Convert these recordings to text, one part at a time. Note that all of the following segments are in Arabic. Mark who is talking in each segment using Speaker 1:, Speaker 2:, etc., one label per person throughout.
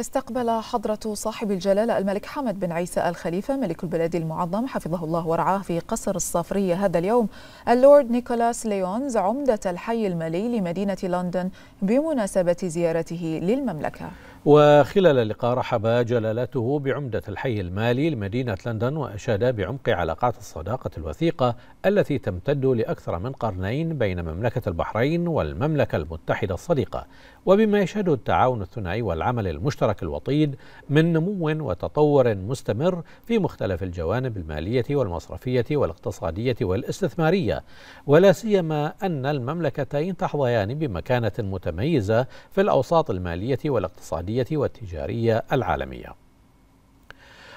Speaker 1: استقبل حضرة صاحب الجلالة الملك حمد بن عيسى الخليفة ملك البلاد المعظم حفظه الله ورعاه في قصر الصافرية هذا اليوم اللورد نيكولاس ليونز عمدة الحي المالي لمدينة لندن بمناسبة زيارته للمملكة
Speaker 2: وخلال اللقاء رحب جلالته بعمدة الحي المالي لمدينة لندن وأشاد بعمق علاقات الصداقة الوثيقة التي تمتد لأكثر من قرنين بين مملكة البحرين والمملكة المتحدة الصديقة وبما يشهده التعاون الثنائي والعمل المشترك الوطيد من نمو وتطور مستمر في مختلف الجوانب المالية والمصرفية والاقتصادية والاستثمارية ولا سيما أن المملكتين تحظيان بمكانة متميزة في الأوساط المالية والاقتصادية الاقتصادية والتجارية العالمية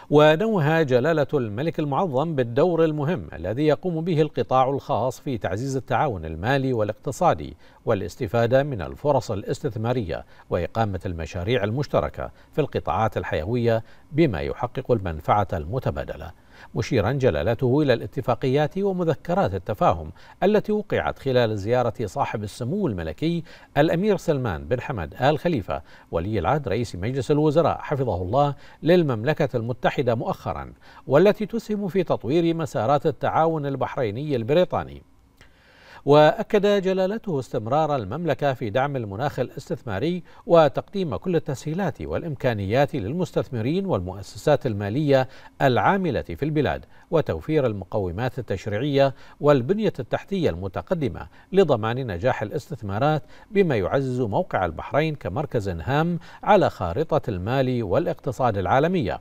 Speaker 2: ونوه جلالة الملك المعظم بالدور المهم الذي يقوم به القطاع الخاص في تعزيز التعاون المالي والاقتصادي والاستفادة من الفرص الاستثمارية وإقامة المشاريع المشتركة في القطاعات الحيوية بما يحقق المنفعة المتبادلة مشيرا جلالته إلى الاتفاقيات ومذكرات التفاهم التي وقعت خلال زيارة صاحب السمو الملكي الأمير سلمان بن حمد آل خليفة ولي العهد رئيس مجلس الوزراء حفظه الله للمملكة المتحدة مؤخرا والتي تسهم في تطوير مسارات التعاون البحريني البريطاني وأكد جلالته استمرار المملكة في دعم المناخ الاستثماري وتقديم كل التسهيلات والإمكانيات للمستثمرين والمؤسسات المالية العاملة في البلاد وتوفير المقومات التشريعية والبنية التحتية المتقدمة لضمان نجاح الاستثمارات بما يعزز موقع البحرين كمركز هام على خارطة المال والاقتصاد العالمية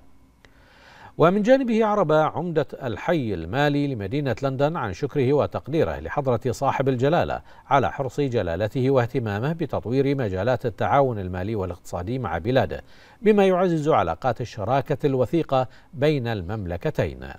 Speaker 2: ومن جانبه عرب عمدة الحي المالي لمدينة لندن عن شكره وتقديره لحضرة صاحب الجلالة على حرص جلالته واهتمامه بتطوير مجالات التعاون المالي والاقتصادي مع بلاده بما يعزز علاقات الشراكة الوثيقة بين المملكتين